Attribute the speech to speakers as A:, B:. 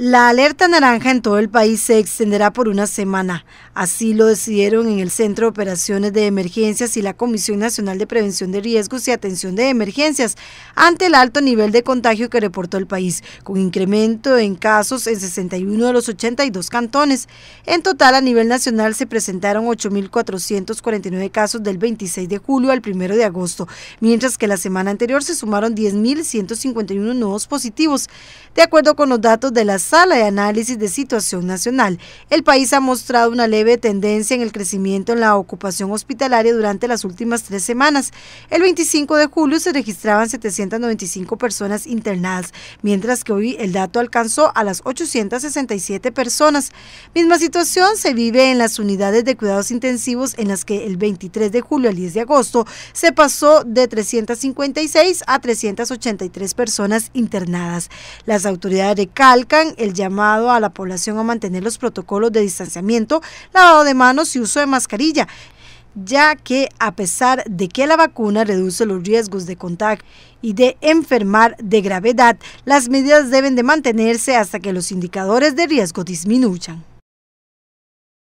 A: La alerta naranja en todo el país se extenderá por una semana. Así lo decidieron en el Centro de Operaciones de Emergencias y la Comisión Nacional de Prevención de Riesgos y Atención de Emergencias ante el alto nivel de contagio que reportó el país, con incremento en casos en 61 de los 82 cantones. En total, a nivel nacional se presentaron 8.449 casos del 26 de julio al 1 de agosto, mientras que la semana anterior se sumaron 10.151 nuevos positivos. De acuerdo con los datos de las Sala de Análisis de Situación Nacional, el país ha mostrado una leve tendencia en el crecimiento en la ocupación hospitalaria durante las últimas tres semanas. El 25 de julio se registraban 795 personas internadas, mientras que hoy el dato alcanzó a las 867 personas. Misma situación se vive en las unidades de cuidados intensivos en las que el 23 de julio al 10 de agosto se pasó de 356 a 383 personas internadas. Las autoridades recalcan el llamado a la población a mantener los protocolos de distanciamiento, lavado de manos y uso de mascarilla, ya que a pesar de que la vacuna reduce los riesgos de contagio y de enfermar de gravedad, las medidas deben de mantenerse hasta que los indicadores de riesgo disminuyan.